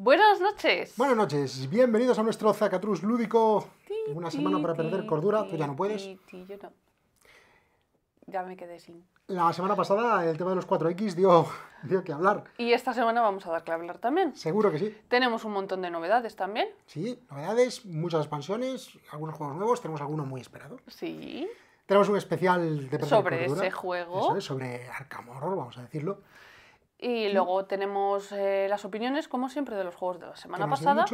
Buenas noches. Buenas noches. Bienvenidos a nuestro Zacatrus lúdico. Una semana para perder cordura. Tú ya no puedes. Yo no. Ya me quedé sin. La semana pasada el tema de los 4X dio, dio que hablar. Y esta semana vamos a dar que hablar también. Seguro que sí. Tenemos un montón de novedades también. Sí, novedades, muchas expansiones, algunos juegos nuevos, tenemos alguno muy esperado. Sí. Tenemos un especial de Sobre ese juego. Eso es, sobre Arkham Horror, vamos a decirlo. Y luego tenemos eh, las opiniones, como siempre, de los juegos de la semana pasada.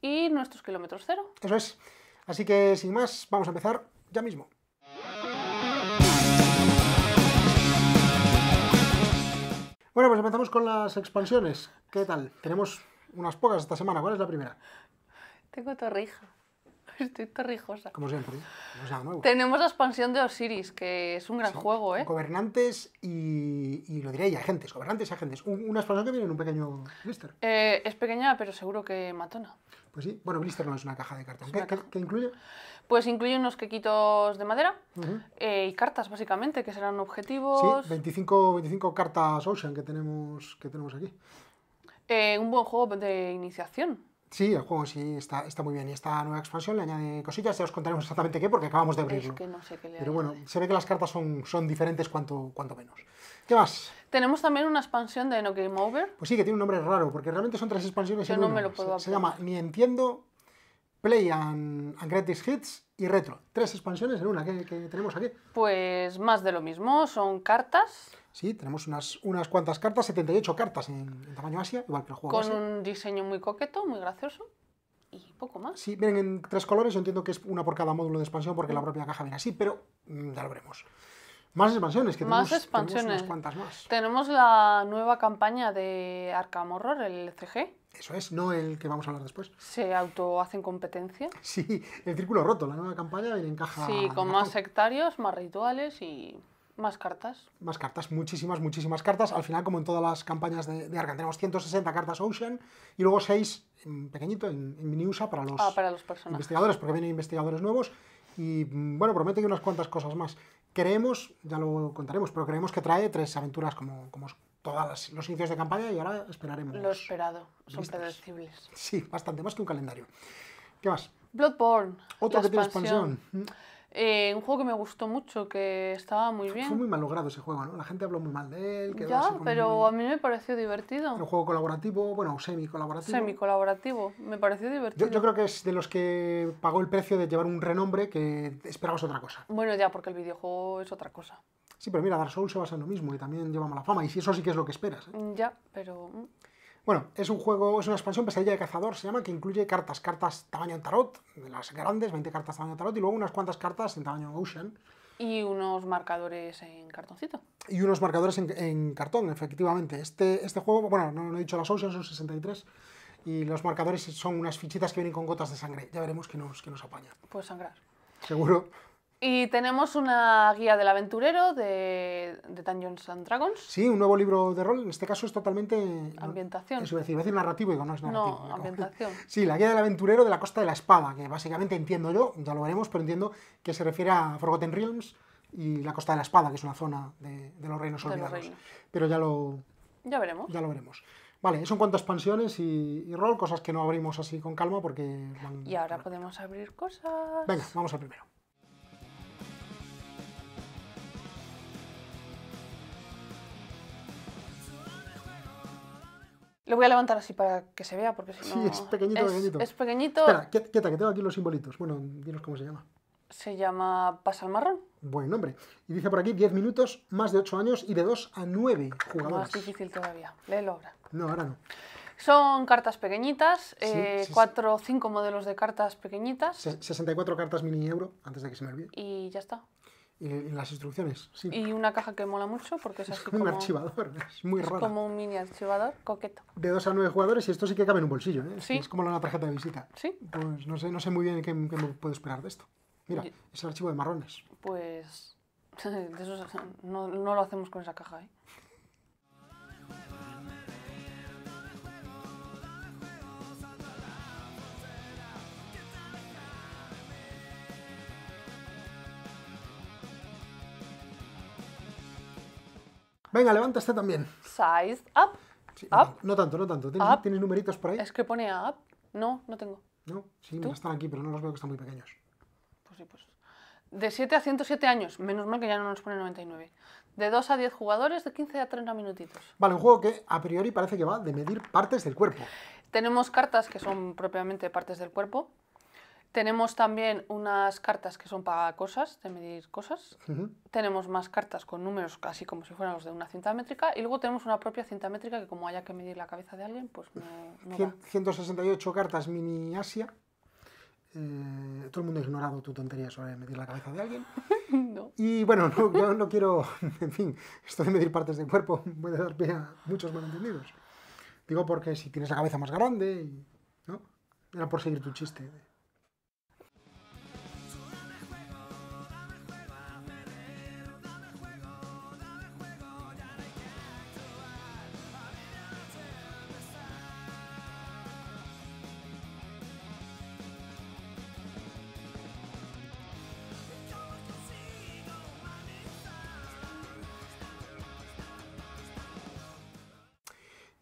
Y nuestros kilómetros cero. Eso es. Así que sin más, vamos a empezar ya mismo. Bueno, pues empezamos con las expansiones. ¿Qué tal? Tenemos unas pocas esta semana. ¿Cuál es la primera? Tengo Torrija. Estoy torrijosa Como siempre. Tenemos la expansión de Osiris, que es un gran juego, ¿eh? Gobernantes y, lo diré, agentes. Gobernantes y agentes. una expansión que viene en un pequeño blister. Eh, es pequeña, pero seguro que matona. Pues sí. Bueno, blister no es una caja de cartas. ¿Qué, incluye? Pues incluye unos quequitos de madera eh, y cartas, básicamente, que serán objetivos. Sí, 25, 25 cartas Ocean que tenemos, que tenemos aquí. un buen juego de iniciación. Sí, el juego sí está, está muy bien. Y esta nueva expansión le añade cosillas, ya os contaremos exactamente qué, porque acabamos de abrirlo. Es que no sé qué le Pero bueno, se ve que las cartas son, son diferentes cuanto, cuanto menos. ¿Qué más? Tenemos también una expansión de No Game Over. Pues sí, que tiene un nombre raro, porque realmente son tres expansiones Yo no me lo puedo se, llama Ni Entiendo, Play and, Greatest Hits y Retro. Tres expansiones en una que, que tenemos aquí. Pues más de lo mismo, son cartas Sí, tenemos unas, unas cuantas cartas, 78 cartas en, tamaño Asia, igual que el juego. Con un diseño muy coqueto, muy gracioso y poco más. Sí, vienen en tres colores, yo entiendo que es una por cada módulo de expansión porque la propia caja viene así, pero mm, ya lo veremos. Más expansiones, que más tenemos, expansiones. Tenemos unas cuantas más. Tenemos la nueva campaña de Arkham Horror, el CG. Eso es, no el que vamos a hablar después. ¿Se auto hacen competencia? Sí, el círculo roto, la nueva campaña viene en caja. Sí, con más sectarios, más rituales y más cartas. Más cartas, muchísimas, muchísimas cartas. Al final, como en todas las campañas de, de Arkham, tenemos 160 cartas Ocean y luego 6 en pequeñito, en, mini miniusa, para los, ah, para los investigadores, porque vienen investigadores nuevos. Y mm, bueno, promete que unas cuantas cosas más. Creemos, ya lo contaremos, pero creemos que trae tres aventuras como, como todos los inicios de campaña y ahora esperaremos. Lo esperado, son predecibles. Sí, bastante, más que un calendario. ¿Qué más? Bloodborne. Otro que tiene expansión. Mm. Eh, un juego que me gustó mucho, que estaba muy bien. Fue muy mal logrado ese juego, ¿no? La gente habló muy mal de él. Ya, pero a mí me pareció divertido. Un juego colaborativo, bueno, semi-colaborativo. Semi-colaborativo, me pareció divertido. Yo, creo que es de los que pagó el precio de llevar un renombre que esperabas otra cosa. Bueno, ya, porque el videojuego es otra cosa. Sí, pero mira, Dark Souls se basa en lo mismo y también lleva mala fama, y eso sí que es lo que esperas. ¿eh? Ya, pero mm, bueno, es un juego, es una expansión pesadilla de cazador, se llama, que incluye cartas, cartas tamaño tarot, de las grandes, 20 cartas tamaño tarot, y luego unas cuantas cartas en tamaño ocean. Y unos marcadores en cartoncito. Y unos marcadores en, cartón, efectivamente. Este, este juego, bueno, no, lo he dicho las ocean, son 63 y los marcadores son unas fichitas que vienen con gotas de sangre. Ya veremos qué nos, qué nos apaña. Pues sangrar. Seguro. Y tenemos una guía del aventurero de, de, Dungeons and Dragons. Sí, un nuevo libro de rol. En este caso es totalmente. Ambientación. Eso decir, decir narrativo, no es ambientación. Sí, la guía del aventurero de la Costa de la Espada, que básicamente entiendo yo, ya lo veremos, pero entiendo que se refiere a Forgotten Realms y la Costa de la Espada, que es una zona de, de los Reinos de Pero ya lo. Ya veremos. Ya lo veremos. Vale, eso en cuanto a expansiones y, rol, cosas que no abrimos así con calma porque. y ahora podemos abrir cosas. Venga, vamos al primero. Lo voy a levantar así para que se vea, porque si no... Sí, es pequeñito, es, pequeñito. Es pequeñito... Espera, quieta, que tengo aquí los simbolitos. Bueno, dinos cómo se llama. Se llama Pasa al Marrón. Buen nombre. Y dice por aquí 10 minutos, más de 8 años y de 2 a 9 jugadores. Más difícil todavía. Léelo ahora. No, ahora no. Son cartas pequeñitas, 4 eh, o 5 modelos de cartas pequeñitas. 64 cartas mini euro, antes de que se me olvide. Y ya está y, las instrucciones. Y una caja que mola mucho porque es, así como... un archivador, es muy raro. Es como un mini archivador coqueto. De 2 a 9 jugadores y esto sí que cabe en un bolsillo, ¿eh? es como la tarjeta de visita. Sí. Pues no sé, no sé muy bien qué, qué me puedo esperar de esto. Mira, es el archivo de marrones. Pues de no, no, lo hacemos con esa caja, ¿eh? Venga, levanta este también. Size up. No, tanto, no tanto. ¿Tienes, numeritos por ahí? Es que pone up. No, no tengo. No, sí, están aquí, pero no los veo que están muy pequeños. Pues sí, pues. De 7 a 107 años, menos mal que ya no nos pone 99. De 2 a 10 jugadores, de 15 a 30 minutitos. Vale, un juego que a priori parece que va de medir partes del cuerpo. Tenemos cartas que son propiamente partes del cuerpo. Tenemos también unas cartas que son para cosas, de medir cosas. Tenemos más cartas con números casi como si fueran los de una cinta métrica. Y luego tenemos una propia cinta métrica que como haya que medir la cabeza de alguien, pues no, no 168 cartas mini Asia. Eh, todo el mundo ha ignorado tu tontería sobre medir la cabeza de alguien. Y bueno, no, yo no quiero, en fin, esto de medir partes del cuerpo puede dar pie a muchos malentendidos. Digo porque si tienes la cabeza más grande, ¿no? Era por seguir tu chiste.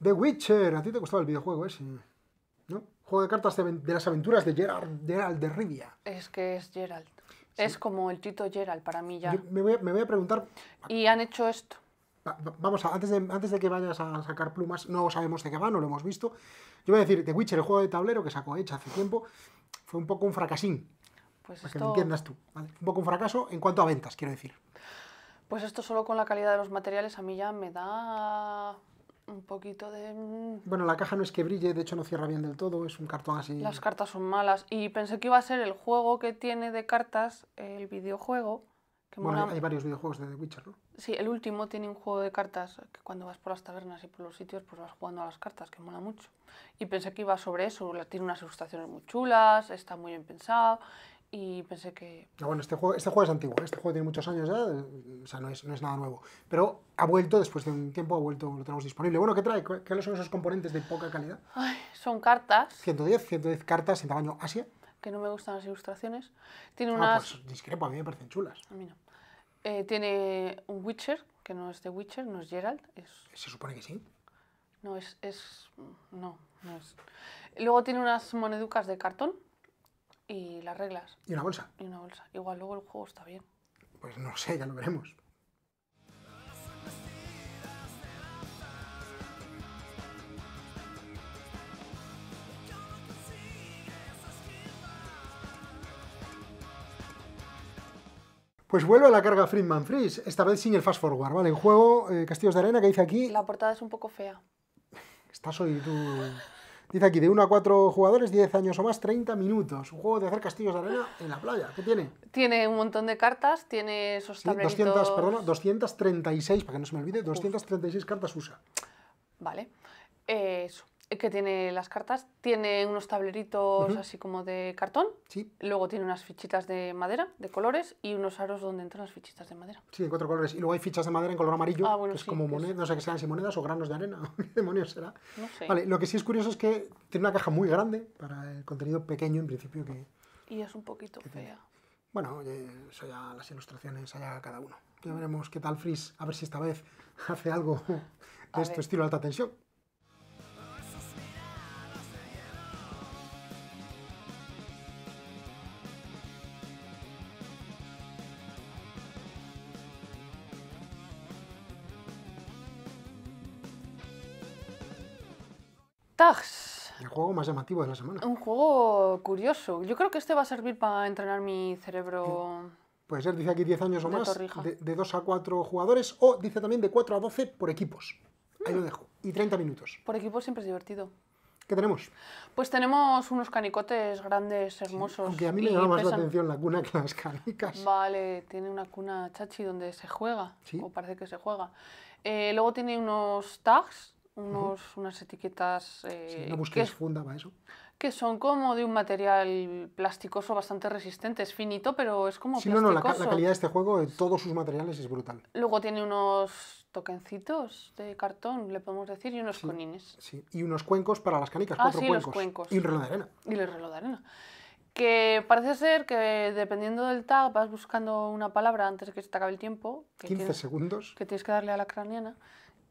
The Witcher, ¿a ti te gustaba el videojuego ese? ¿No? Juego de cartas de, las aventuras de Gerald, de Rivia. Es que es Gerald. Es como el Tito Gerald para mí ya. Me voy, a, preguntar. Y han hecho esto. vamos, antes, de, antes de que vayas a sacar plumas, no sabemos de qué va, no lo hemos visto. Yo voy a decir, The Witcher, el juego de tablero que sacó hecha hace tiempo, fue un poco un fracasín. Pues para que entiendas tú. Un poco un fracaso en cuanto a ventas, quiero decir. Pues esto solo con la calidad de los materiales a mí ya me da un poquito de... Mm, bueno, la caja no es que brille, de hecho no cierra bien del todo, es un cartón así. Las cartas son malas. Y pensé que iba a ser el juego que tiene de cartas, el videojuego. bueno, hay varios videojuegos de The Witcher, ¿no? Sí, el último tiene un juego de cartas que cuando vas por las tabernas y por los sitios, pues vas jugando a las cartas, que mola mucho. Y pensé que iba sobre eso, tiene unas ilustraciones muy chulas, está muy bien pensado y pensé que... Ah, bueno, este juego, este juego es antiguo, ¿eh? este juego tiene muchos años ya, o sea, no es, no es nada nuevo, pero ha vuelto, después de un tiempo ha vuelto, lo tenemos disponible. Bueno, ¿qué trae? ¿Qué son esos componentes de poca calidad? son cartas. 110, 110 cartas en tamaño Asia. Que no me gustan las ilustraciones. Tiene ah, unas... Pues, discrepo, a mí me parecen chulas. A mí no. Eh, tiene un Witcher, que no es de Witcher, no es Geralt. Es... Se supone que sí. No, es, es... No, no es... Luego tiene unas moneducas de cartón y las reglas. Y una bolsa. Y una bolsa. Igual luego el juego está bien. Pues no sé, ya lo veremos. Pues vuelve a la carga Friedman Freeze, esta vez sin el fast forward, ¿vale? El juego eh, Castillos de Arena que dice aquí. La portada es un poco fea. Estás hoy tú. Dice aquí, de 1 a 4 jugadores, 10 años o más, 30 minutos. Un juego de hacer castillos de arena en la playa. ¿Qué tiene? Tiene un montón de cartas, tiene esos tableritos... 200, perdona, 236, para que no se me olvide, 236 cartas usa. Vale. Eh, que tiene las cartas, tiene unos tableritos así como de cartón, sí. luego tiene unas fichitas de madera, de colores, y unos aros donde entran las fichitas de madera. Sí, de cuatro colores. Y luego hay fichas de madera en color amarillo, ah, es como monedas, no sé qué sean si monedas o granos de arena, qué demonios será. No sé. Vale, lo que sí es curioso es que tiene una caja muy grande para el contenido pequeño en principio que... Y es un poquito fea. Bueno, eso ya las ilustraciones allá cada uno. Ya veremos qué tal Fris, a ver si esta vez hace algo de este estilo estilo alta tensión. Tags. El juego más llamativo de la semana. Un juego curioso. Yo creo que este va a servir para entrenar mi cerebro. Puede ser, dice aquí 10 años o más, de, 2 a 4 jugadores, o dice también de 4 a 12 por equipos. Mm. Ahí lo dejo. Y 30 minutos. Por equipos siempre es divertido. ¿Qué tenemos? Pues tenemos unos canicotes grandes, hermosos. aunque a mí me llama más la atención la cuna que las canicas. Vale, tiene una cuna chachi donde se juega, ¿Sí? o parece que se juega. Eh, luego tiene unos tags unas etiquetas... Eh, no busques que, funda eso. Que son como de un material plasticoso bastante resistente, es finito, pero es como Sí, no, no, la, calidad de este juego, de todos sus materiales, es brutal. Luego tiene unos toquencitos de cartón, le podemos decir, y unos conines. Sí, y unos cuencos para las canicas, ah, cuatro cuencos. Los cuencos. Y el reloj de arena. Y el reloj de arena que parece ser que dependiendo del tag vas buscando una palabra antes de que se te acabe el tiempo. 15 segundos. Que tienes que darle a la craniana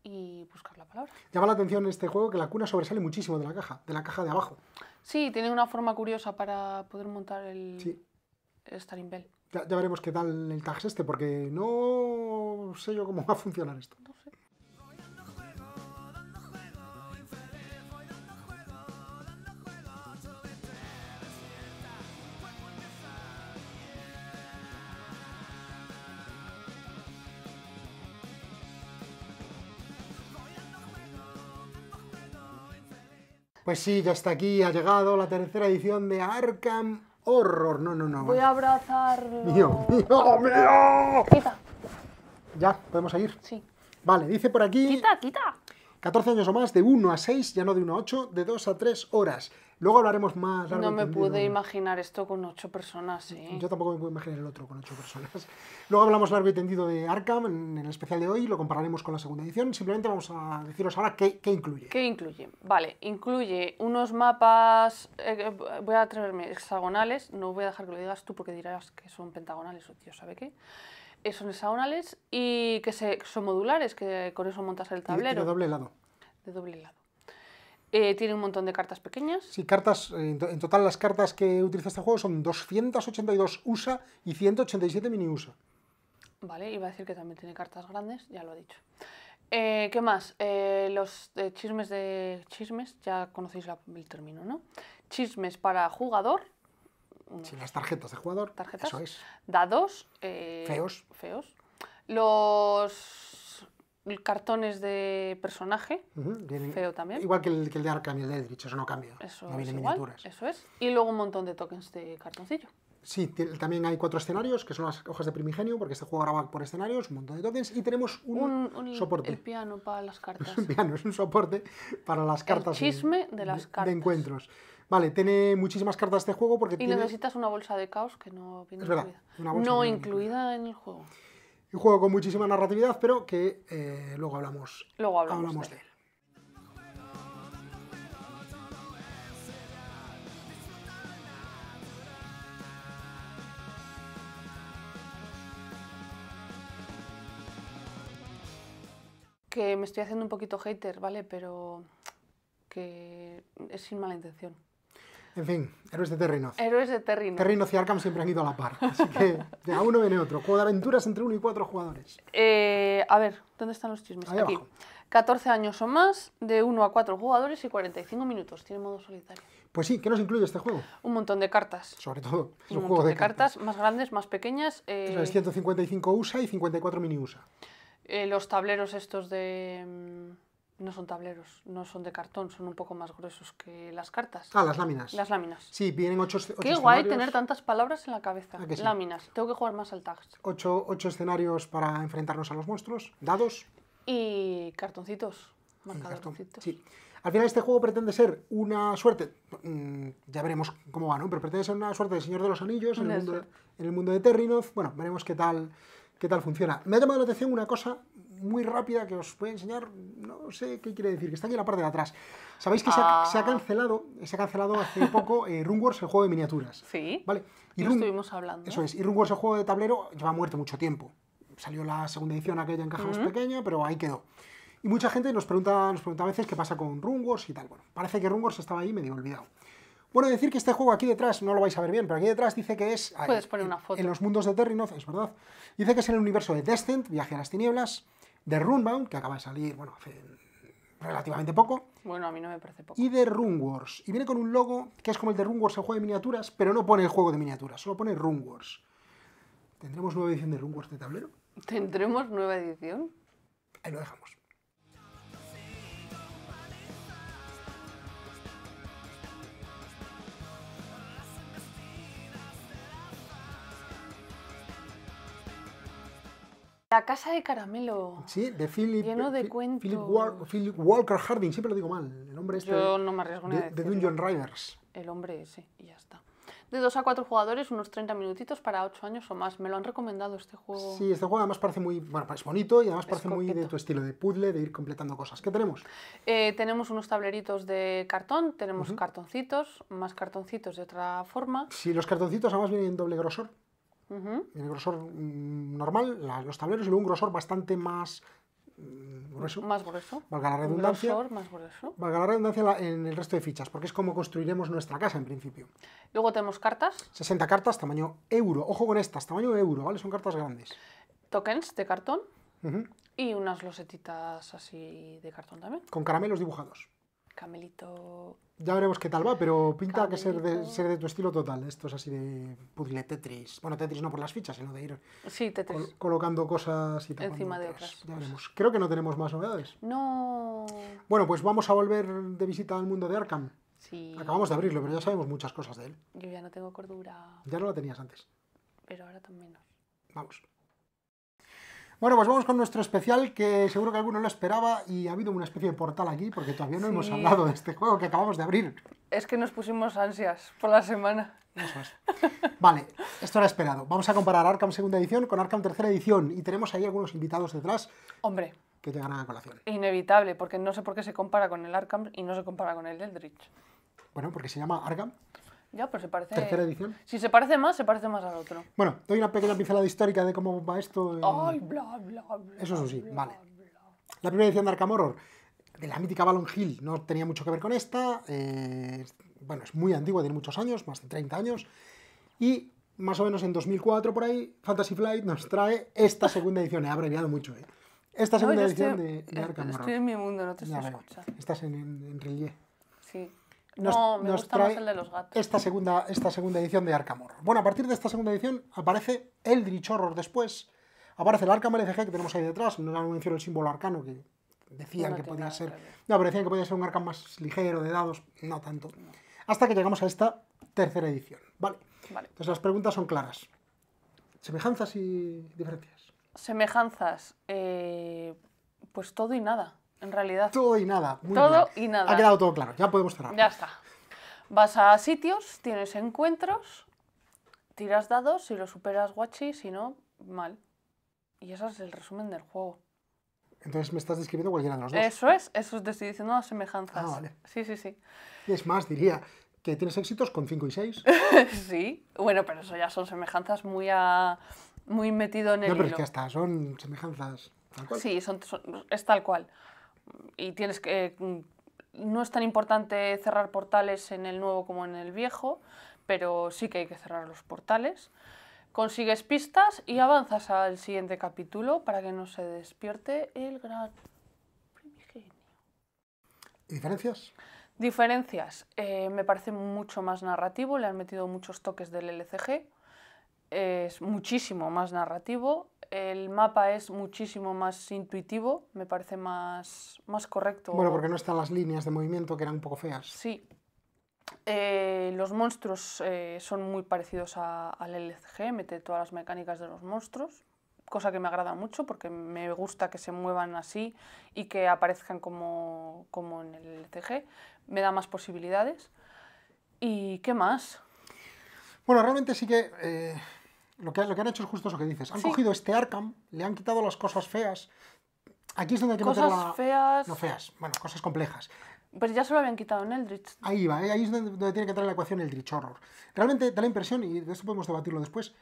y buscar la palabra. Llama la atención este juego que la cuna sobresale muchísimo de la caja, de la caja de abajo. Sí, tiene una forma curiosa para poder montar el, Bell. Ya, veremos qué tal el tax este, porque no sé yo cómo va a funcionar esto. Pues sí, ya está aquí, ha llegado la tercera edición de Arkham Horror. No, no, no. Voy a abrazar. Mío, mío, mío. Quita. ¿Ya? ¿Podemos seguir? Sí. Vale, dice por aquí. Quita, quita. 14 años o más, de 1 a 6, ya no de 1 a 8, de 2 a 3 horas. Luego hablaremos más. Largo no me pude imaginar esto con 8 personas. sí ¿eh? Yo tampoco me puedo imaginar el otro con 8 personas. Luego hablamos largo y tendido de Arkham en el especial de hoy, lo compararemos con la segunda edición. Simplemente vamos a deciros ahora qué, qué incluye. ¿Qué incluye? Vale, incluye unos mapas, eh, eh, voy a atreverme, hexagonales, no voy a dejar que lo digas tú porque dirás que son pentagonales o tío, ¿sabe qué? son hexagonales y que, se, son modulares, que con eso montas el tablero. De, doble lado. De doble lado. Eh, tiene un montón de cartas pequeñas. Sí, cartas. Eh, en total, las cartas que utiliza este juego son 282 USA y 187 mini USA. Vale, iba a decir que también tiene cartas grandes, ya lo he dicho. Eh, ¿Qué más? los chismes de chismes, ya conocéis el término, ¿no? Chismes para jugador, las tarjetas de jugador. Eso es. Dados. Eh, feos. Feos. Los cartones de personaje. feo también. Igual que el, de Arkham y el de Edrich, eso no cambia. Y luego un montón de tokens de cartoncillo. Sí, también hay cuatro escenarios, que son las hojas de primigenio, porque este juego graba por escenarios, un montón de tokens, y tenemos un, un soporte. El piano para las cartas. un piano, es un soporte para las cartas. chisme de las cartas. De encuentros. Vale, tiene muchísimas cartas de juego porque y necesitas una bolsa de caos que no viene incluida. no incluida en el juego. Un juego con muchísima narratividad, pero que eh, luego hablamos, luego hablamos de él. que me estoy haciendo un poquito hater, ¿vale? Pero que es sin mala intención. En fin, héroes de terreno. Héroes de terreno. Terrinoz y Arkham siempre han ido a la par. Así que de a uno viene otro. Juego de aventuras entre uno y cuatro jugadores. Eh, a ver, ¿dónde están los chismes? Ahí Abajo. 14 años o más, de uno a cuatro jugadores y 45 minutos. Tiene modo solitario. Pues sí, ¿qué nos incluye este juego? Un montón de cartas. Sobre todo. un, montón juego de, cartas. más grandes, más pequeñas. Eh... 155 USA y 54 mini USA. Eh, los tableros estos de mm, no son tableros, no son de cartón, son un poco más gruesos que las cartas. Ah, las láminas. Las láminas. Sí, vienen ocho, escenarios. Qué guay tener tantas palabras en la cabeza. Ah, láminas. Tengo que jugar más al tag. Ocho, escenarios para enfrentarnos a los monstruos, dados. Y cartoncitos. cartoncitos Sí. Al final este juego pretende ser una suerte, mm, ya veremos cómo va, ¿no? Pero pretende ser una suerte de Señor de los Anillos en el, mundo, de Terrinoth. Bueno, veremos qué tal, qué tal funciona. Me ha llamado la atención una cosa muy rápida que os voy a enseñar, no sé qué quiere decir, que está aquí en la parte de atrás. Sabéis que se, ha, ah. cancelado, se ha cancelado hace poco eh, el juego de miniaturas. Sí. Vale. Y estuvimos hablando. Eso es. Y Runewars, el juego de tablero, lleva muerto mucho tiempo. Salió la segunda edición aquella en caja pequeña, pero ahí quedó. Y mucha gente nos pregunta, nos pregunta a veces qué pasa con Runewars y tal. Bueno, parece que Runewars estaba ahí medio olvidado. Bueno, decir que este juego aquí detrás, no lo vais a ver bien, pero aquí detrás dice que es... Puedes poner una foto. En, los mundos de Terrinoth, es verdad. Dice que es en el universo de Descent, Viaje a las Tinieblas, de Runebound, que acaba de salir, bueno, hace relativamente poco. Bueno, a mí no me parece poco. Y de Rune Wars. Y viene con un logo que es como el de Rune Wars, el juego de miniaturas, pero no pone el juego de miniaturas, solo pone Rune Wars. ¿Tendremos nueva edición de Rune Wars de tablero? ¿Tendremos nueva edición? Ahí lo dejamos. La casa de caramelo. Sí, de Philip. Lleno de cuentos. Philip, Walker Harding, siempre lo digo mal. El hombre este. Yo no me arriesgo nada. de, Dungeon El hombre ese, y ya está. De dos a cuatro jugadores, unos 30 minutitos para ocho años o más. Me lo han recomendado este juego. Sí, este juego además parece muy. Bueno, es bonito y además parece muy de tu estilo de puzzle, de ir completando cosas. ¿Qué tenemos? Eh, tenemos unos tableritos de cartón, tenemos cartoncitos, más cartoncitos de otra forma. Sí, los cartoncitos además vienen en doble grosor. En el grosor mm, normal, los tableros, y luego un grosor bastante más mm, grueso. Más grueso. Valga la redundancia. más grueso. Valga la redundancia en el resto de fichas, porque es como construiremos nuestra casa en principio. Luego tenemos cartas. 60 cartas, tamaño euro. Ojo con estas, tamaño euro, ¿vale? Son cartas grandes. Tokens de cartón. Y unas losetitas así de cartón también. Con caramelos dibujados. Camelito. Ya veremos qué tal va, pero pinta que ser de, ser de tu estilo total. Esto es así de puzzle Tetris. Bueno, Tetris no por las fichas, sino de ir colocando cosas y Encima de otras. Ya veremos. Creo que no tenemos más novedades. No. Bueno, pues vamos a volver de visita al mundo de Arkham. Sí. Acabamos de abrirlo, pero ya sabemos muchas cosas de él. Yo ya no tengo cordura. Ya no la tenías antes. Pero ahora también no. Vamos. Bueno, pues vamos con nuestro especial que seguro que alguno lo esperaba y ha habido una especie de portal aquí porque todavía no hemos hablado de este juego que acabamos de abrir. Es que nos pusimos ansias por la semana. Vale, esto era esperado. Vamos a comparar Arkham segunda edición con Arkham tercera edición y tenemos ahí algunos invitados detrás. Hombre. Que te ganan a colación. Inevitable, porque no sé por qué se compara con el Arkham y no se compara con el Eldritch. Bueno, porque se llama Arkham. Tercera Si se parece más, se parece más al otro. Bueno, doy una pequeña pincelada histórica de cómo va esto. Ay, bla, bla, bla. Eso sí, vale. la primera edición de Arkham Horror, de la mítica Balon Hill, no tenía mucho que ver con esta. Eh, bueno, es muy antigua, tiene muchos años, más de 30 años. Y más o menos en 2004, por ahí, Fantasy Flight nos trae esta segunda edición. He abreviado mucho, ¿eh? Esta segunda edición de, Arkham Horror. Estoy en mi mundo, no te escuchas. Estás en, en, Sí nos, no, Esta segunda, esta segunda edición de Arkham Bueno, a partir de esta segunda edición aparece Eldritch Horror después. Aparece el Arkham LFG que tenemos ahí detrás. No han mencionado el símbolo arcano que decían que podía ser. No, pero decían que podía ser un Arkham más ligero de dados. No tanto. Hasta que llegamos a esta tercera edición. Vale. Entonces las preguntas son claras. Semejanzas y diferencias. Semejanzas. Eh, pues todo y nada en realidad. Todo y nada. todo y nada. Ha quedado todo claro, ya podemos cerrar. Ya está. Vas a sitios, tienes encuentros, tiras dados, si lo superas, guachi, si no, mal. Y eso es el resumen del juego. Entonces me estás describiendo cualquiera de los dos. Eso es, eso te estoy diciendo las semejanzas. Ah, vale. Sí, sí, sí. Y es más, diría que tienes éxitos con 5 y 6. sí, bueno, pero eso ya son semejanzas muy a... muy metido en el No, pero es que hasta son semejanzas tal cual. Sí, son, es tal cual y tienes que... Mm, no es tan importante cerrar portales en el nuevo como en el viejo, pero sí que hay que cerrar los portales. Consigues pistas y avanzas al siguiente capítulo para que no se despierte el gran primigenio. ¿Diferencias? Diferencias. Eh, me parece mucho más narrativo, le han metido muchos toques del LCG. Es muchísimo más narrativo el mapa es muchísimo más intuitivo, me parece más, más correcto. Bueno, porque no están las líneas de movimiento que eran un poco feas. Sí. Eh, los monstruos eh, son muy parecidos al LCG, mete todas las mecánicas de los monstruos, cosa que me agrada mucho porque me gusta que se muevan así y que aparezcan como, como en el LCG. Me da más posibilidades. ¿Y qué más? Bueno, realmente sí que eh, lo que, lo que han hecho es justo eso que dices. Han cogido este Arkham, le han quitado las cosas feas. Aquí es donde hay que cosas feas. No feas, bueno, cosas complejas. Pues ya se lo habían quitado en Eldritch. Ahí va, eh, ahí es donde, tiene que entrar la ecuación Eldritch Horror. Realmente da la impresión, y de esto podemos debatirlo después,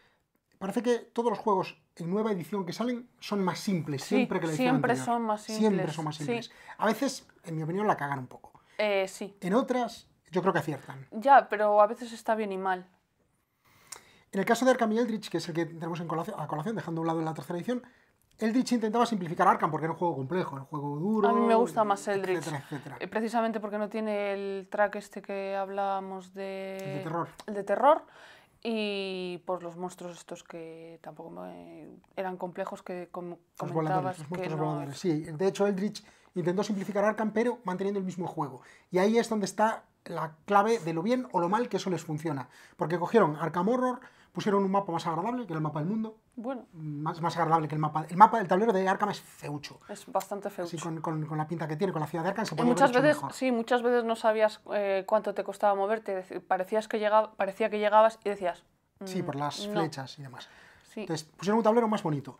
parece que todos los juegos en nueva edición que salen son más simples, siempre que la edición siempre son más simples. Siempre son más simples. A veces, en mi opinión, la cagan un poco. Eh, sí. En otras, yo creo que aciertan. Ya, pero a veces está bien y mal. En el caso de Arkham y Eldritch, que es el que tenemos en colación, a colación, dejando a un lado en la tercera edición, Eldritch intentaba simplificar Arkham porque era un juego complejo, un juego duro. A mí me gusta más Eldritch. Eh, precisamente porque no tiene el track este que hablábamos de. El de terror. El de terror. Y por pues los monstruos estos que tampoco eran complejos que como los comentabas. Los monstruos voladores. Sí, de hecho Eldritch intentó simplificar Arkham, pero manteniendo el mismo juego. Y ahí es donde está la clave de lo bien o lo mal que eso les funciona. Porque cogieron Arkham Horror, pusieron un mapa más agradable, que el mapa del mundo. Bueno. Más, más agradable que el mapa. El mapa del tablero de Arkham es feucho. Es bastante feucho. con, la pinta que tiene, con la ciudad de Arkham se puede muchas Sí, muchas veces no sabías eh, cuánto te costaba moverte. Parecías que llegaba, parecía que llegabas y decías... sí, por mm, las flechas y demás. Entonces pusieron un tablero más bonito.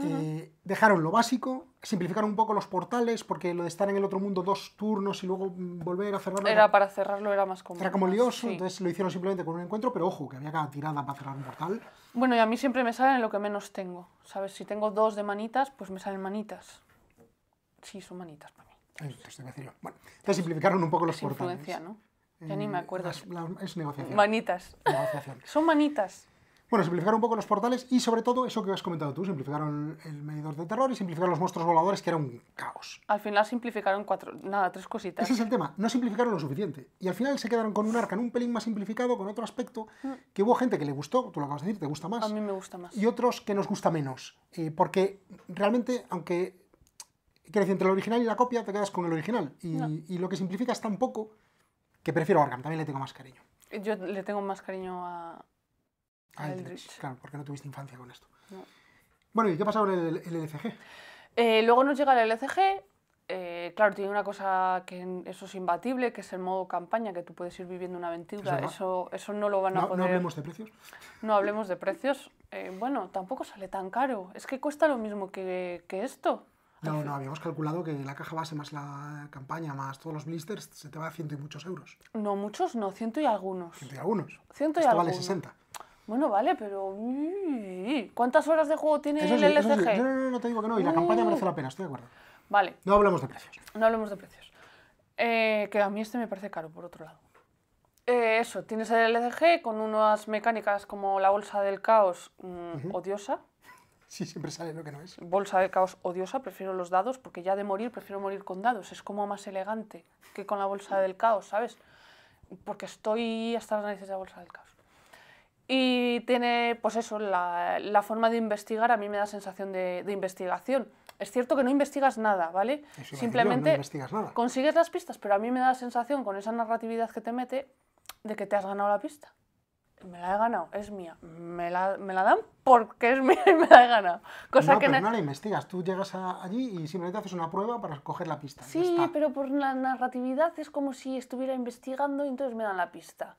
Eh, dejaron lo básico, simplificaron un poco los portales, porque lo de estar en el otro mundo dos turnos y luego mm, volver a cerrarlo. Era, para cerrarlo, era más complicado. Era como lioso, entonces lo hicieron simplemente con un encuentro, pero ojo, que había cada tirada para cerrar un portal. Bueno, y a mí siempre me salen lo que menos tengo. ¿Sabes? Si tengo dos de manitas, pues me salen manitas. Sí, son manitas para mí. Entonces, Bueno, simplificaron un poco los es portales. Influencia, ¿no? Ya ni eh, me acuerdo. es negociación. Manitas. Negociación. son manitas. Bueno, simplificaron un poco los portales y sobre todo eso que has comentado tú, simplificaron el medidor de terror y simplificaron los monstruos voladores, que era un caos. Al final simplificaron cuatro, nada, tres cositas. Ese es el tema, no simplificaron lo suficiente. Y al final se quedaron con un arcan un pelín más simplificado, con otro aspecto, mm. que hubo gente que le gustó, tú lo acabas de decir, te gusta más. A mí me gusta más. Y otros que nos gusta menos. Eh, porque realmente, aunque quiero entre el original y la copia te quedas con el original. Y, lo que simplificas tan poco que prefiero Arcan, también le tengo más cariño. Yo le tengo más cariño a, Claro, porque no tuviste infancia con esto. Bueno, ¿y qué pasa con el, LCG? Eh, luego nos llega el LCG. Eh, claro, tiene una cosa que eso es imbatible, que es el modo campaña, que tú puedes ir viviendo una aventura. eso, eso no lo van a poder. No hablemos de precios. No hablemos de precios. Eh, bueno, tampoco sale tan caro. Es que cuesta lo mismo que, que esto. No, no, habíamos calculado que la caja base más la campaña más todos los blisters se te va a ciento y muchos euros. No, muchos no, ciento y algunos. Ciento y algunos. Ciento y esto vale 60. Bueno, vale, pero. Mm, ¿Cuántas horas de juego tiene el LCG? no, no, no, te digo que no, y la campaña merece la pena, estoy de acuerdo. Vale. No hablemos de precios. No hablemos de precios. Eh, que a mí este me parece caro, por otro lado. Eh, eso, tienes el LCG con unas mecánicas como la bolsa del caos mm, odiosa. Sí, siempre sale lo que no es. Bolsa del caos odiosa, prefiero los dados, porque ya de morir prefiero morir con dados. Es como más elegante que con la bolsa del caos, ¿sabes? Porque estoy hasta las narices de la bolsa del caos. Y tiene, pues eso, la, forma de investigar, a mí me da sensación de, investigación. Es cierto que no investigas nada, ¿vale? Simplemente consigues las pistas, pero a mí me da la sensación, con esa narratividad que te mete, de que te has ganado la pista. Me la he ganado, es mía. Me la, dan porque es mía y me la he ganado. Cosa no, que no la investigas, tú llegas allí y simplemente haces una prueba para coger la pista. Sí, pero por la narratividad es como si estuviera investigando y entonces me dan la pista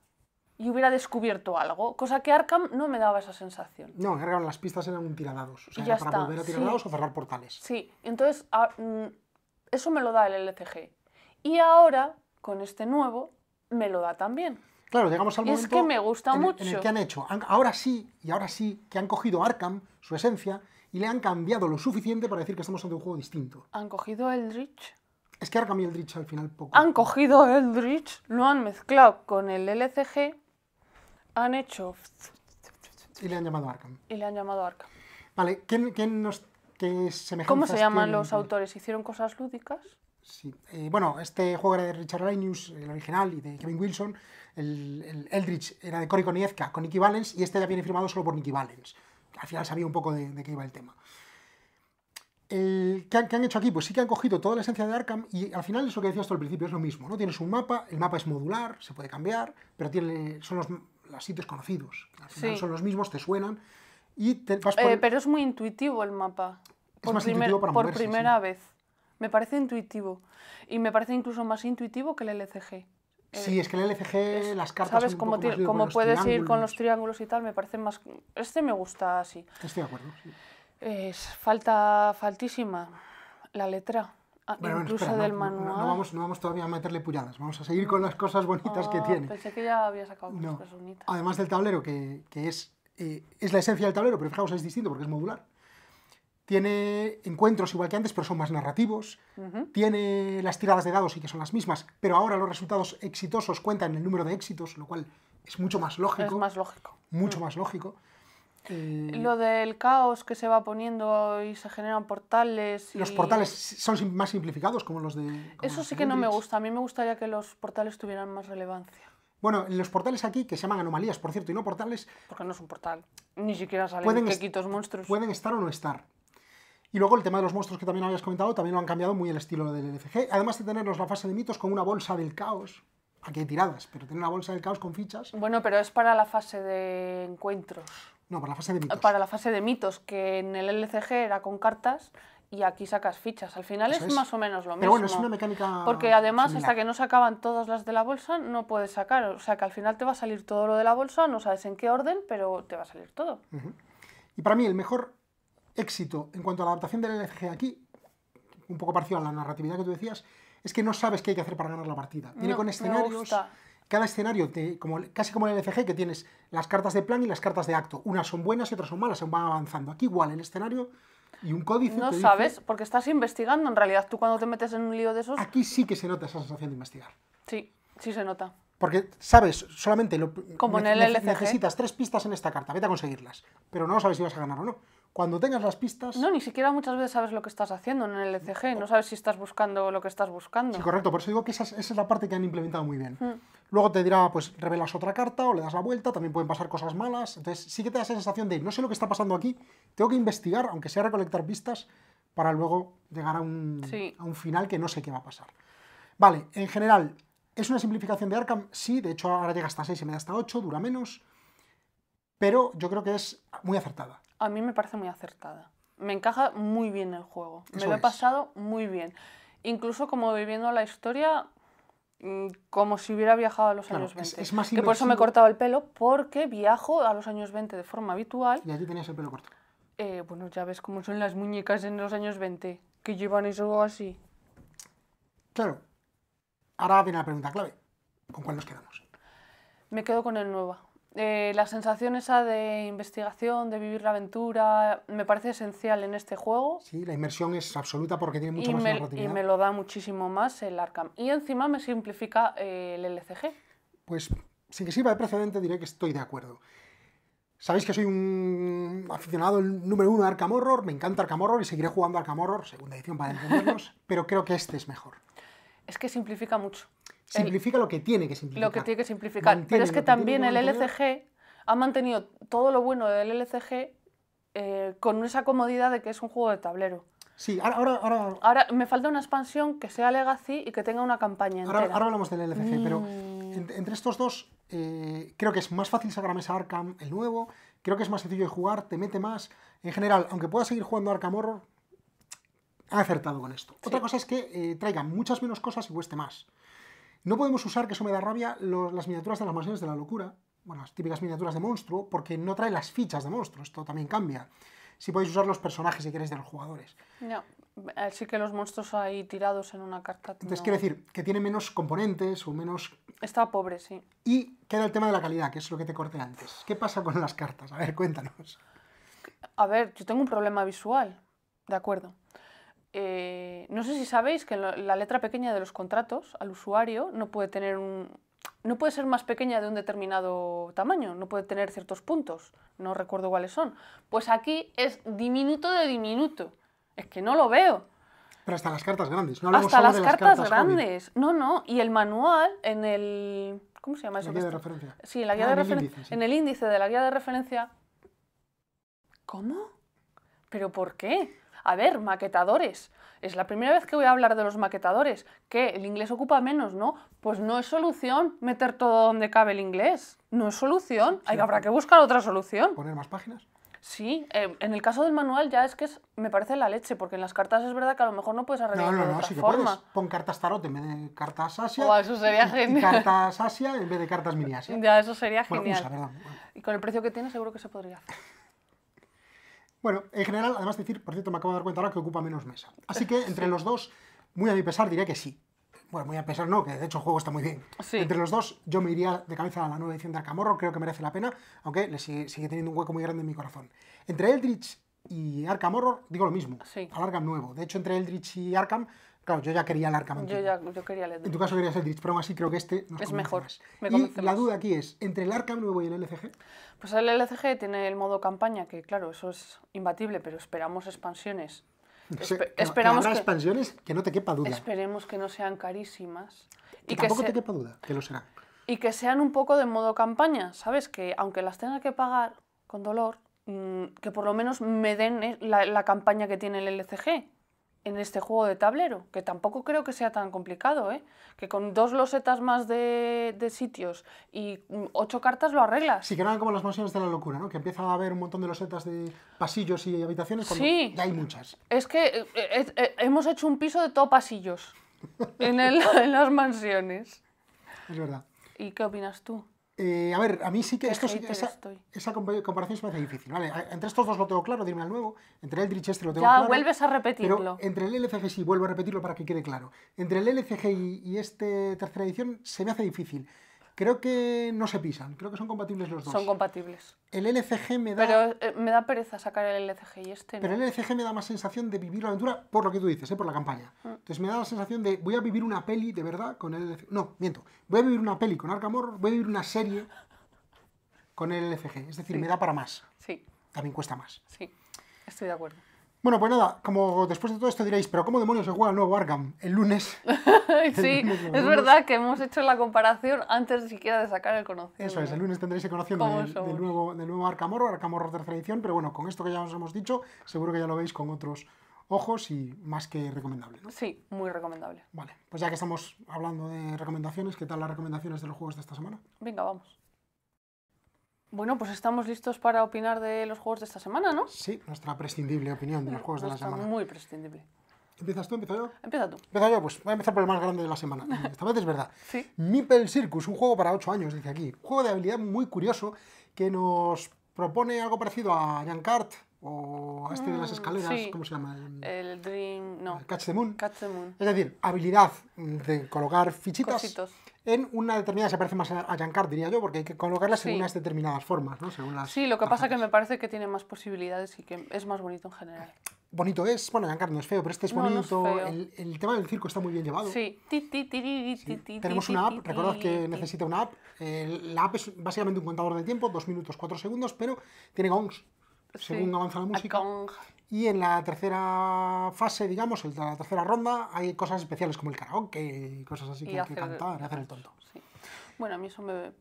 y hubiera descubierto algo, cosa que Arkham no me daba esa sensación. No, en Arkham las pistas eran un tiradados, o sea, para volver a tiradados o cerrar portales. Sí, entonces ah, mm, eso me lo da el LCG. Y ahora, con este nuevo, me lo da también. Claro, llegamos al Es que me gusta mucho. En el que han hecho, ahora sí, y ahora sí, que han cogido Arkham, su esencia, y le han cambiado lo suficiente para decir que estamos ante un juego distinto. ¿Han cogido Eldritch? Es que Arkham y Eldritch al final poco. Han cogido Eldritch, lo han mezclado con el LCG han hecho... Y le han llamado Arkham. Y le han llamado Arkham. Vale, ¿quién, quién nos... Qué ¿Cómo se llaman los autores? ¿Hicieron cosas lúdicas? Sí. Eh, bueno, este juego era de Richard Reinius, el original, y de Kevin Wilson. El, Eldritch era de Cory Konietzka con Nicky Valens, y este ya viene firmado solo por Nicky Valens. Al final sabía un poco de, qué iba el tema. El, ¿qué, han, hecho aquí? Pues sí que han cogido toda la esencia de Arkham y al final eso que decías hasta al principio, es lo mismo, ¿no? Tienes un mapa, el mapa es modular, se puede cambiar, pero tiene, son los los sitios conocidos, son los mismos, te suenan y eh, Pero es muy intuitivo el mapa. Es por, más intuitivo para por primera vez. Me parece intuitivo. Y me parece incluso más intuitivo que el LCG. Eh, sí, es que el LCG, las cartas. ¿Sabes cómo, puedes ir con los triángulos y tal? Me parece más. Este me gusta así. Estoy de acuerdo. Sí. Es falta, faltísima la letra. Ah, incluso del no, manual. No, vamos, no todavía a meterle puñadas, vamos a seguir con las cosas bonitas que oh, tiene. Pensé que ya había sacado cosas bonitas. Además del tablero, que, es, eh, es la esencia del tablero, pero fijaos, es distinto porque es modular. Tiene encuentros igual que antes, pero son más narrativos. Tiene las tiradas de dados y que son las mismas, pero ahora los resultados exitosos cuentan en el número de éxitos, lo cual es mucho más lógico. Es más lógico. Mucho mm. más lógico. Lo del caos que se va poniendo y se generan portales. ¿Los portales son más simplificados como los de.? Eso sí que no me gusta. A mí me gustaría que los portales tuvieran más relevancia. Bueno, los portales aquí, que se llaman anomalías, por cierto, y no portales. Porque no es un portal. Ni siquiera salen quitos monstruos. Pueden estar o no estar. Y luego el tema de los monstruos que también habías comentado, también lo han cambiado muy el estilo del LFG Además de tenernos la fase de mitos con una bolsa del caos. Aquí hay tiradas, pero tiene una bolsa del caos con fichas. Bueno, pero es para la fase de encuentros. No, para la fase de mitos. Para la fase de mitos, que en el LCG era con cartas y aquí sacas fichas. Al final es, más o menos lo mismo. Pero bueno, es una mecánica. Porque además, hasta que no se acaban todas las de la bolsa, no puedes sacar. O sea que al final te va a salir todo lo de la bolsa, no sabes en qué orden, pero te va a salir todo. Y para mí, el mejor éxito en cuanto a la adaptación del LCG aquí, un poco parcial a la narratividad que tú decías, es que no sabes qué hay que hacer para ganar la partida. Tiene con escenarios cada escenario, como, casi como en el LCG, que tienes las cartas de plan y las cartas de acto. Unas son buenas y otras son malas, van avanzando. Aquí igual, el escenario y un códice. No sabes, porque estás investigando en realidad. Tú cuando te metes en un lío de esos. Aquí sí que se nota esa sensación de investigar. Sí, sí se nota. Porque sabes, solamente como en el LCG. necesitas tres pistas en esta carta, vete a conseguirlas. Pero no sabes si vas a ganar o no. Cuando tengas las pistas. No, ni siquiera muchas veces sabes lo que estás haciendo en el LCG, no sabes si estás buscando lo que estás buscando. Sí, correcto, por eso digo que esa es, la parte que han implementado muy bien. Mm. Luego te dirá, pues revelas otra carta o le das la vuelta, también pueden pasar cosas malas. Entonces sí que te da esa sensación de, no sé lo que está pasando aquí, tengo que investigar, aunque sea recolectar pistas, para luego llegar a un, un final que no sé qué va a pasar. Vale, en general, ¿es una simplificación de Arkham? Sí, de hecho ahora llega hasta 6 y me da hasta 8, dura menos, pero yo creo que es muy acertada. A mí me parece muy acertada. Me encaja muy bien el juego. me lo he pasado muy bien. Incluso como viviendo la historia, Mm, como si hubiera viajado a los años 20. Es, más que por eso me he cortado el pelo, porque viajo a los años 20 de forma habitual. ¿Y allí tenías el pelo corto? Eh, bueno, ya ves cómo son las muñecas en los años 20, que llevan eso así. Claro. Ahora viene la pregunta clave. ¿Con cuál nos quedamos? Me quedo con el nuevo. Eh, la sensación esa de investigación, de vivir la aventura, me parece esencial en este juego. Sí, la inmersión es absoluta porque tiene mucho más me, Y me lo da muchísimo más el Arkham. Y encima me simplifica eh, el LCG. Pues, sin que sirva de precedente, diré que estoy de acuerdo. Sabéis que soy un aficionado número uno de Arkham Horror, me encanta Arkham Horror y seguiré jugando Arkham Horror, segunda edición para entendernos, pero creo que este es mejor. Es que simplifica mucho. Simplifica lo que tiene que simplificar. Lo que tiene que simplificar. Pero es que, también el LCG ha mantenido todo lo bueno del LCG eh, con esa comodidad de que es un juego de tablero. Sí, ahora, me falta una expansión que sea Legacy y que tenga una campaña Ahora, hablamos del LCG, pero mm. entre estos dos eh, creo que es más fácil sacar a mesa Arkham el nuevo, creo que es más sencillo de jugar, te mete más. En general, aunque pueda seguir jugando Arkham Horror, ha acertado con esto. Otra cosa es que eh, traiga muchas menos cosas y cueste más. No podemos usar, que eso me da rabia, las miniaturas de las mansiones de la locura, bueno, las típicas miniaturas de monstruo, porque no trae las fichas de monstruo, esto también cambia. Si podéis usar los personajes si queréis de los jugadores. No, así eh, que los monstruos ahí tirados en una carta. Entonces quiere decir que tiene menos componentes o menos... Está pobre, sí. Y queda el tema de la calidad, que es lo que te corté antes. ¿Qué pasa con las cartas? A ver, cuéntanos. A ver, yo tengo un problema visual, de acuerdo. Eh, no sé si sabéis que la letra pequeña de los contratos al usuario no puede tener un, no puede ser más pequeña de un determinado tamaño, no puede tener ciertos puntos, no recuerdo cuáles son. Pues aquí es diminuto de diminuto, es que no lo veo. Pero hasta las cartas grandes, no Hasta las, cartas, grandes, no, no, y el manual en el... ¿Cómo se llama eso? Sí, la guía ah, de referencia. En el índice de la guía de referencia. ¿Cómo? ¿Pero por qué? a ver, maquetadores. Es la primera vez que voy a hablar de los maquetadores, que el inglés ocupa menos, ¿no? Pues no es solución meter todo donde cabe el inglés. No es solución. Hay, habrá que buscar otra solución. ¿Poner más páginas? Sí, eh, en el caso del manual ya es que es, me parece la leche, porque en las cartas es verdad que a lo mejor no puedes arreglar no, no, no, Puedes. Pon cartas tarot en vez de cartas Asia. eso sería genial. cartas Asia en vez de cartas mini Asia. Ya, eso sería genial. y con el precio que tiene seguro que se podría hacer. Bueno, en general, además de decir, por cierto, me acabo de dar cuenta ahora que ocupa menos mesa. Así que entre los dos, muy a mi pesar, diré que sí. Bueno, muy a pesar no, que de hecho el juego está muy bien. Entre los dos, yo me iría de cabeza a la nueva edición de Horror, creo que merece la pena, aunque le sigue, teniendo un hueco muy grande en mi corazón. Entre Eldritch y Arkham Horror, digo lo mismo, sí. al Arkham nuevo. De hecho, entre Eldritch y Arkham Claro, yo ya quería el Arkham Yo, En tu caso querías el Drift, pero aún así creo que este nos es mejor. y la duda aquí es, ¿entre el Arkham nuevo y el LCG? Pues el LCG tiene el modo campaña, que claro, eso es imbatible, pero esperamos expansiones. esperamos que, expansiones que no te quepa duda. Esperemos que no sean carísimas. Y que tampoco te quepa duda, que lo serán. Y que sean un poco de modo campaña, ¿sabes? Que aunque las tenga que pagar con dolor, mm, que por lo menos me den eh, la campaña que tiene el LCG en este juego de tablero, que tampoco creo que sea tan complicado, ¿eh? que con dos losetas más de, sitios y mm, ocho cartas lo arreglas. Sí, que no eran como las mansiones de la locura, ¿no? que empiezan a haber un montón de losetas de pasillos y habitaciones sí. ya hay muchas. Es que eh, eh, eh, hemos hecho un piso de todo pasillos en, el, en las mansiones. Es verdad. ¿Y qué opinas tú? Eh, a ver, a mí sí que esto, esa, comparación se me hace difícil. entre estos dos lo tengo claro, dime al nuevo. Entre el este lo tengo claro. Ya, vuelves a repetirlo. Pero entre el LCG sí, vuelvo a repetirlo para que quede claro. Entre el LCG y, y este tercera edición se me hace difícil. Creo que no se pisan, creo que son compatibles los dos. Son compatibles. El LCG me da... Pero eh, me da pereza sacar el LCG y este Pero el LCG me da más sensación de vivir la aventura por lo que tú dices, ¿eh? por la campaña. Mm. Entonces me da la sensación de voy a vivir una peli de verdad con el LCG. No, miento. Voy a vivir una peli con Arkham voy a vivir una serie con el LCG. Es decir, me da para más. Sí. También cuesta más. Sí, estoy de acuerdo. Bueno, pues nada, como después de todo esto diréis, pero ¿cómo demonios se juega el nuevo Arkham? El lunes. sí, es verdad que hemos hecho la comparación antes ni siquiera de sacar el conocimiento Eso es, el lunes tendréis el conocimiento del, nuevo, del nuevo Arkham Horror, Arkham Horror tercera edición, pero bueno, con esto que ya os hemos dicho, seguro que ya lo veis con otros ojos y más que recomendable. Sí, muy recomendable. Vale, pues ya que estamos hablando de recomendaciones, ¿qué tal las recomendaciones de los juegos de esta semana? Venga, vamos. Bueno, pues estamos listos para opinar de los juegos de esta semana, ¿no? Sí, nuestra prescindible opinión de los juegos de la semana. Muy prescindible. ¿Empiezas tú? ¿Empiezo yo? Empieza tú. Empiezo yo, pues voy a empezar por el más grande de la semana. Esta vez es verdad. Sí. Meeple Circus, un juego para 8 años, dice aquí. juego de habilidad muy curioso que nos propone algo parecido a Jankart o a este de las mm, escaleras, ¿cómo se llama? El Dream. No. Catch the Moon. Catch the Moon. Es decir, habilidad de colocar fichitas en una determinada, se parece más a Jankar, diría yo, porque hay que colocarla según en unas determinadas formas, ¿no? Según las sí, lo que pasa pasa que me parece que tiene más posibilidades y que es más bonito en general. Bonito es, bueno, Jankar no es feo, pero este es bonito, el, el, tema del circo está muy bien llevado. Sí. Tenemos una app, recordad que necesita una app, la app es básicamente un contador de tiempo, 2 minutos 4 segundos, pero tiene gongs, según avanza la música. Y en la tercera fase, digamos, en la tercera ronda, hay cosas especiales como el karaoke y cosas así que hay que cantar hacer el tonto. Bueno, a mí eso me,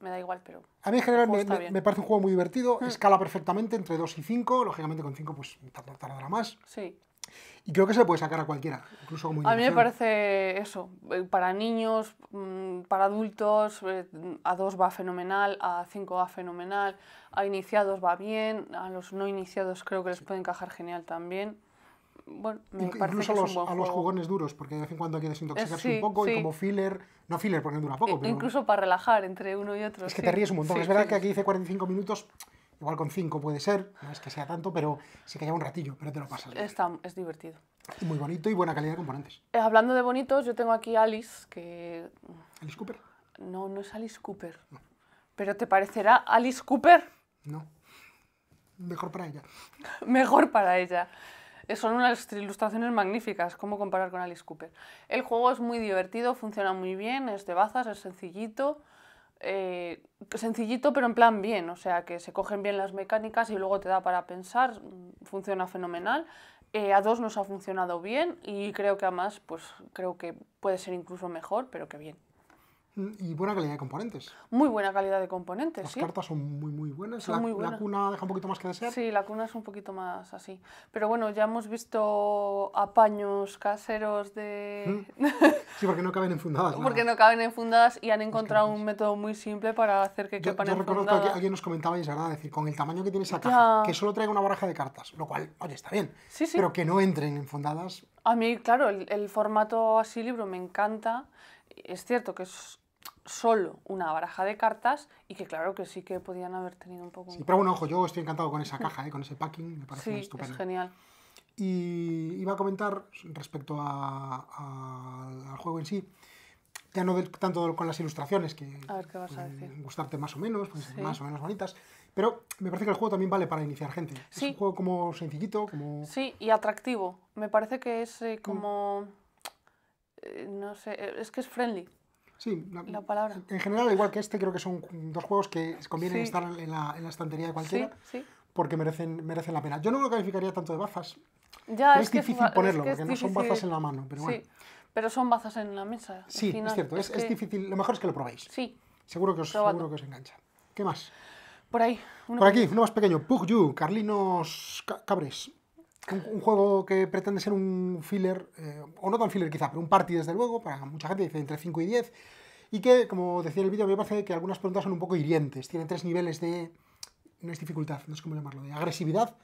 da igual, pero. A mí en general me, parece un juego muy divertido, mm. escala perfectamente entre 2 y 5, lógicamente con 5 pues tardará más. Sí. Y creo que se puede sacar a cualquiera, incluso como A mí me parece eso, eh, para niños, mm, para adultos, eh, a dos va fenomenal, a cinco va fenomenal, a iniciados va bien, a los no iniciados creo que les puede encajar genial también. Bueno, me parece incluso a, los, es a los jugones duros, porque de vez en cuando hay que desintoxicarse eh, un poco y como filler, no filler porque dura poco, Incluso para relajar entre uno y otro. Es que te ríes un montón, es verdad que aquí dice 45 minutos, Igual con 5 puede ser, no es que sea tanto, pero sí que lleva un ratillo, pero te lo pasas. Está, es divertido. muy bonito y buena calidad de componentes. Eh, hablando de bonitos, yo tengo aquí Alice, que... Mm, ¿Alice Cooper? No, no es Alice Cooper. ¿Pero te parecerá Alice Cooper? No. Mejor para ella. Mejor para ella. Eh, son unas ilustraciones magníficas, cómo comparar con Alice Cooper. El juego es muy divertido, funciona muy bien, es de bazas, es sencillito. Eh, sencillito, pero en plan bien, o sea, que se cogen bien las mecánicas y luego te da para pensar, mm, funciona fenomenal. Eh, a dos nos ha funcionado bien y creo que a más, pues creo que puede ser incluso mejor, pero que bien y buena calidad de componentes. Muy buena calidad de componentes, Las cartas son muy, muy buenas. la, cuna deja un poquito más que desear. Sí, la cuna es un poquito más así. Pero bueno, ya hemos visto apaños caseros de... Sí, porque no caben en fundadas. porque no caben en fundadas y han encontrado un método muy simple para hacer que quepan en fundadas. que alguien nos comentaba y es verdad, decir, con el tamaño que tiene esa caja, que solo traiga una baraja de cartas, lo cual, oye, está bien. Sí, sí. Pero que no entren en fundadas... A mí, claro, el, el formato así libro me encanta. Es cierto que es solo una baraja de cartas y que claro que sí que podían haber tenido un poco... Sí, pero bueno, ojo, yo estoy encantado con esa caja, ¿eh? con ese packing, me parece genial. Y iba a comentar respecto al juego en sí, ya no tanto con las ilustraciones, que gustarte más o menos, más o menos bonitas, pero me parece que el juego también vale para iniciar gente. Es un juego como sencillito, como... Sí, y atractivo. Me parece que es eh, mm. como... Eh, no sé, es que es friendly. Sí, la, palabra. En general, igual que este, creo que son dos juegos que convienen estar en la, en la, estantería de cualquiera. Porque merecen, merecen la pena. Yo no lo calificaría tanto de bazas. Ya, es, difícil ponerlo, porque no son bazas en la mano, pero bueno. pero son bazas en la mesa. Sí, es cierto. Es, difícil. Lo mejor es que lo probéis. Seguro que os, seguro que os engancha. ¿Qué más? Por ahí. Por aquí, uno más pequeño. Pugyu, Carlinos Cabres. Un, juego que pretende ser un filler, eh, o no tan filler quizá, pero un party desde luego, para mucha gente, dice entre 5 y 10, y que, como decía en el vídeo, me parece que algunas preguntas son un poco hirientes. Tiene tres niveles de... no es dificultad, no sé cómo llamarlo, de agresividad,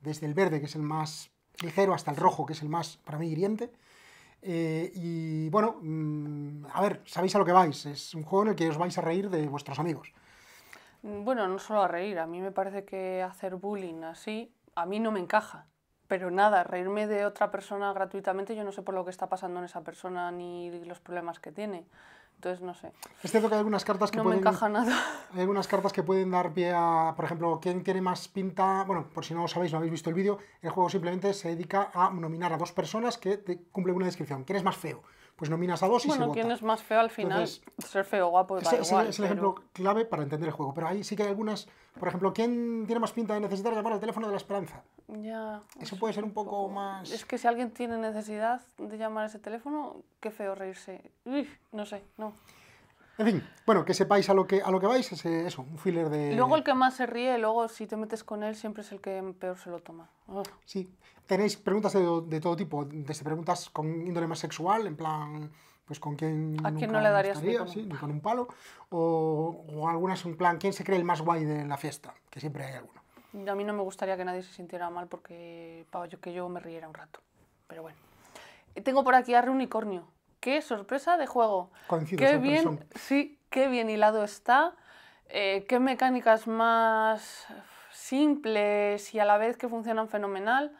desde el verde, que es el más ligero, hasta el rojo, que es el más, para mí, hiriente. Eh, y bueno, mm, a ver, sabéis a lo que vais. Es un juego en el que os vais a reír de vuestros amigos. Bueno, no solo a reír, a mí me parece que hacer bullying así, a mí no me encaja. Pero nada, reírme de otra persona gratuitamente, yo no sé por lo que está pasando en esa persona ni los problemas que tiene. Entonces, no sé. Es cierto que hay algunas cartas que no me encaja nada. Hay algunas cartas que pueden dar pie a, por ejemplo, quién tiene más pinta... Bueno, por si no lo sabéis, no habéis visto el vídeo, el juego simplemente se dedica a nominar a dos personas que te cumplen una descripción. ¿Quién es más feo? pues nominas a dos y se vota. Bueno, quién es más feo al final, ser feo guapo es, es, es el ejemplo clave para entender el juego, pero ahí sí que hay algunas, por ejemplo, ¿quién tiene más pinta de necesitar llamar al teléfono de la esperanza? Ya. Eso puede ser un poco, más... Es que si alguien tiene necesidad de llamar a ese teléfono, qué feo reírse. Uy, no sé, no. En fin, bueno, que sepáis a lo que, a lo que vais, es eh, eso, un filler de... Luego el que más se ríe, luego si te metes con él, siempre es el que peor se lo toma. Sí, tenéis preguntas de, todo tipo, desde preguntas con índole más sexual, en plan, pues con quién... ¿A quién no le darías sí, con un palo? O, o, algunas en plan, ¿quién se cree el más guay de la fiesta? Que siempre hay alguno. A mí no me gustaría que nadie se sintiera mal porque, para yo que yo me riera un rato, pero bueno. Tengo por aquí a Reunicornio qué sorpresa de juego. qué bien, sí, qué bien hilado está, eh, qué mecánicas más simples y a la vez que funcionan fenomenal.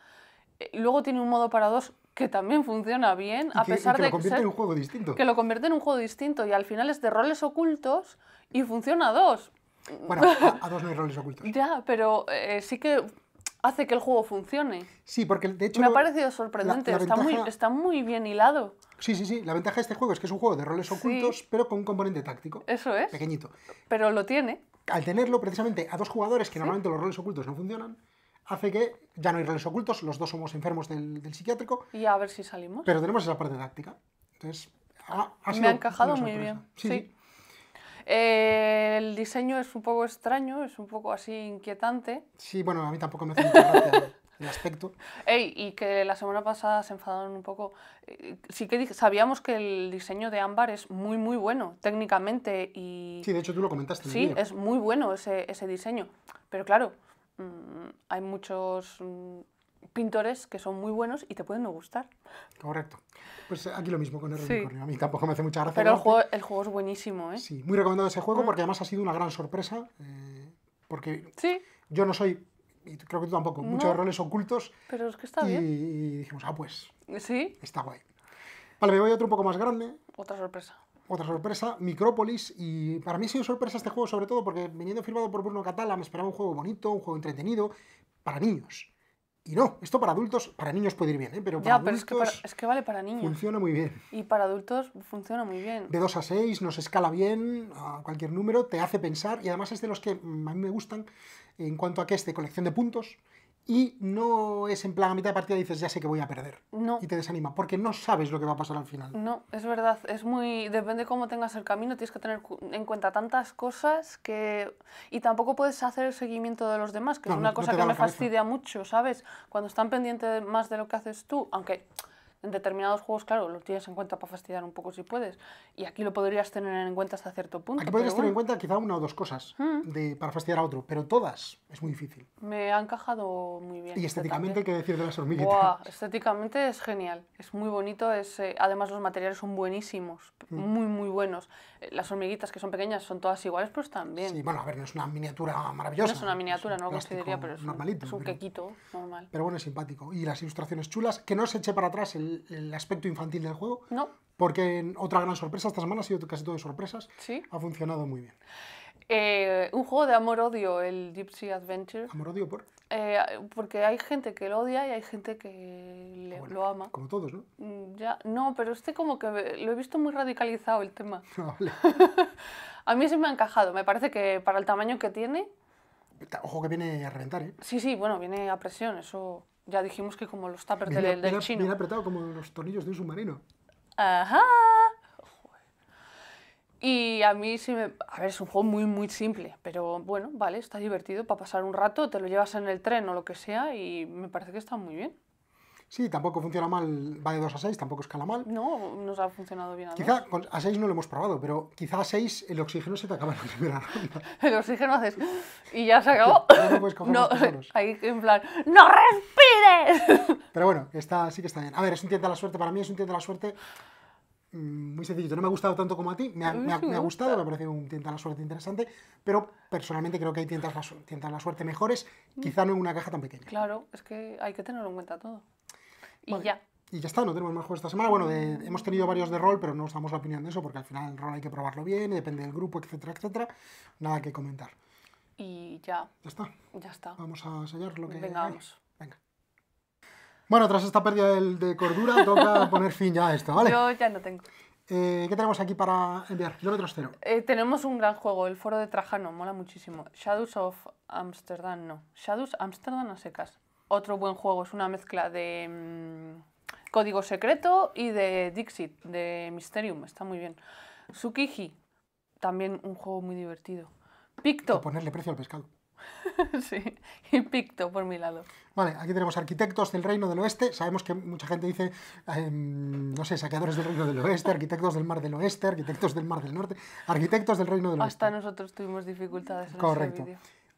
Eh, luego tiene un modo para dos que también funciona bien, a pesar que de que lo convierte en un juego distinto. Que lo convierte en un juego distinto y al final es de roles ocultos y funciona a dos. Bueno, a, dos no hay roles ocultos. Ya, pero eh, sí que hace que el juego funcione. Sí, porque de hecho... Me ha parecido sorprendente, está, muy, está muy bien hilado. Sí, sí, sí, la ventaja de este juego es que es un juego de roles ocultos, pero con un componente táctico. Eso es. Pequeñito. Pero lo tiene. Al tenerlo precisamente a dos jugadores, que normalmente los roles ocultos no funcionan, hace que ya no hay roles ocultos, los dos somos enfermos del, psiquiátrico. Y a ver si salimos. Pero tenemos esa parte táctica. Entonces... Ha, ha sido Me ha encajado muy bien. sí el diseño es un poco extraño, es un poco así inquietante. Sí, bueno, a mí tampoco me hace gracia el aspecto. y que la semana pasada se enfadaron un poco. Eh, sí que sabíamos que el diseño de Ámbar es muy, muy bueno técnicamente y... Sí, de hecho tú lo comentaste. Sí, es muy bueno ese, ese diseño. Pero claro, mm, hay muchos mm, pintores que son muy buenos y te pueden gustar. Correcto. Pues aquí lo mismo con el sí. unicornio. A mí tampoco me hace mucha gracia. Pero el, juego, el juego es buenísimo, ¿eh? Sí, muy recomendado ese juego mm. porque además ha sido una gran sorpresa. Eh, porque ¿Sí? yo no soy, y creo que tú tampoco, muchos roles ocultos. Pero es que está bien. Y dijimos, ah, pues. Sí. Está guay. Vale, me voy a otro un poco más grande. Otra sorpresa otra sorpresa, Micrópolis, y para mí ha sido sorpresa este juego sobre todo porque viniendo firmado por Bruno Catala me esperaba un juego bonito, un juego entretenido, para niños. Y no, esto para adultos, para niños puede ir bien, ¿eh? pero para adultos. Es que, vale para niños. Funciona muy bien. Y para adultos funciona muy bien. De 2 a 6, nos escala bien a cualquier número, te hace pensar y además es de los que a mí me gustan en cuanto a que es de colección de puntos y no es en plan a mitad de partida dices ya sé que voy a perder no. y te desanima porque no sabes lo que va a pasar al final. No, es verdad, es muy depende cómo tengas el camino, tienes que tener en cuenta tantas cosas que y tampoco puedes hacer el seguimiento de los demás, que es una cosa que me fastidia mucho, ¿sabes? Cuando están pendientes más de lo que haces tú, aunque en determinados juegos, claro, lo tienes en cuenta para fastidiar un poco si puedes. Y aquí lo podrías tener en cuenta hasta cierto punto. Aquí podrías tener en cuenta quizá una o dos cosas mm. de, para fastidiar a otro, pero todas es muy difícil. Me ha encajado muy bien. Y estéticamente, ¿qué decir de las hormiguitas? estéticamente es genial, es muy bonito, es, eh, además los materiales son buenísimos, mm. muy, muy buenos. Eh, las hormiguitas que son pequeñas son todas iguales, pero están bien. Sí, bueno, a ver, no es una miniatura maravillosa. No es una miniatura, no lo consideraría, pero es un, quequito normal. Pero bueno, es simpático. Y las ilustraciones chulas, que no se eche para atrás el el, aspecto infantil del juego. No. Porque en otra gran sorpresa, esta semana ha sido casi todo de sorpresas. Sí. Ha funcionado muy bien. Eh, un juego de amor-odio, el Gypsy Adventure. ¿Amor-odio por? Eh, porque hay gente que lo odia y hay gente que lo ama. Como todos, ¿no? Mm, ya, no, pero este como que lo he visto muy radicalizado el tema. Ah, a mí sí me ha encajado. Me parece que para el tamaño que tiene... Ojo que viene a reventar, ¿eh? Sí, sí, bueno, viene a presión, eso... Ya dijimos que como los está del, del chino. apretado, como los tornillos de un submarino. Ajá. Y a mí sí me... A ver, es un juego muy, muy simple, pero bueno, vale, está divertido para pasar un rato, te lo llevas en el tren o lo que sea y me parece que está muy bien. Sí, tampoco funciona mal, va de 2 a 6, tampoco escala mal. No, nos ha funcionado bien a Quizá a 6 no lo hemos probado, pero quizá a 6 el oxígeno se te acaba en la primera ronda. el oxígeno haces y ya se acabó. no puedes coger no, ahí en plan, ¡no respires! pero bueno, está, sí que está bien. A ver, es un de la suerte, para mí es un tiento de la suerte mm, muy sencillo No me ha gustado tanto como a ti, me ha, gustado, me ha parecido un tienta de la suerte interesante, pero personalmente creo que hay tientas de la suerte mejores, quizá no en una caja tan pequeña. Claro, es que hay que tenerlo en cuenta todo y ya. Y ya está, no tenemos más juegos esta semana. Bueno, eh, hemos tenido varios de rol, pero no estamos damos la opinión de eso, porque al final el rol hay que probarlo bien, depende del grupo, etcétera, etcétera. Nada que comentar. Y ya. Ya está. Ya está. Vamos a sellar lo que. Venga, vamos. Venga. Bueno, tras esta pérdida de, de cordura, toca poner fin ya a esto, ¿vale? Yo ya no tengo. Eh, ¿Qué tenemos aquí para enviar? yo eh, tenemos un gran juego, el Foro de Trajano, mola muchísimo. Shadows of Amsterdam, no. Shadows Amsterdam a secas otro buen juego, es una mezcla de mm, Código Secreto y de Dixit, de Mysterium, está muy bien. Tsukiji, también un juego muy divertido. Picto. ponerle precio al pescado. sí, y Picto por mi lado. Vale, aquí tenemos arquitectos del Reino del Oeste. Sabemos que mucha gente dice, em, no sé, saqueadores del Reino del Oeste, arquitectos del Mar del Oeste, arquitectos del Mar del Norte, arquitectos del Reino del Oeste. Hasta nosotros tuvimos dificultades en Correcto.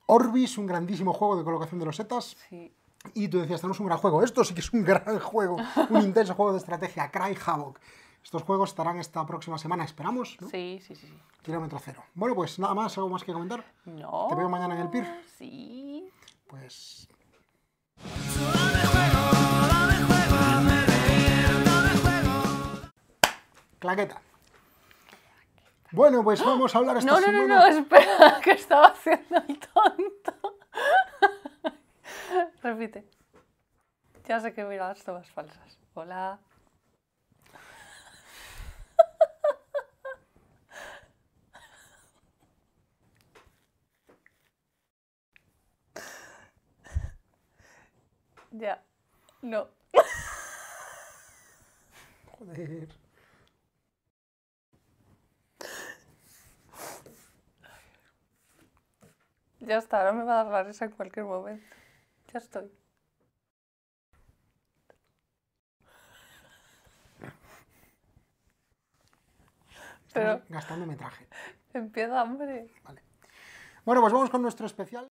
Orbis, un grandísimo juego de colocación de los setas. Sí. Y tú decías, tenemos un gran juego. Esto sí que es un gran juego, un intenso juego de estrategia, Cry Havoc. Estos juegos estarán esta próxima semana, esperamos. ¿no? Sí, sí, sí, sí. Kilómetro cero. Bueno, pues nada más, ¿algo más que comentar? No. Te veo mañana en el PIR. Sí. Pues. Claqueta. Bueno, pues vamos a hablar no, no, No, no, no, espera, que estaba haciendo el tonto. Repite. Ya sé que mira las tomas falsas. Hola. ya. No. Joder. Ya está, ahora me va a dar en cualquier momento. Ya estoy. Pero... Gastando metraje. Empieza, hambre. Vale. Bueno, pues vamos con nuestro especial.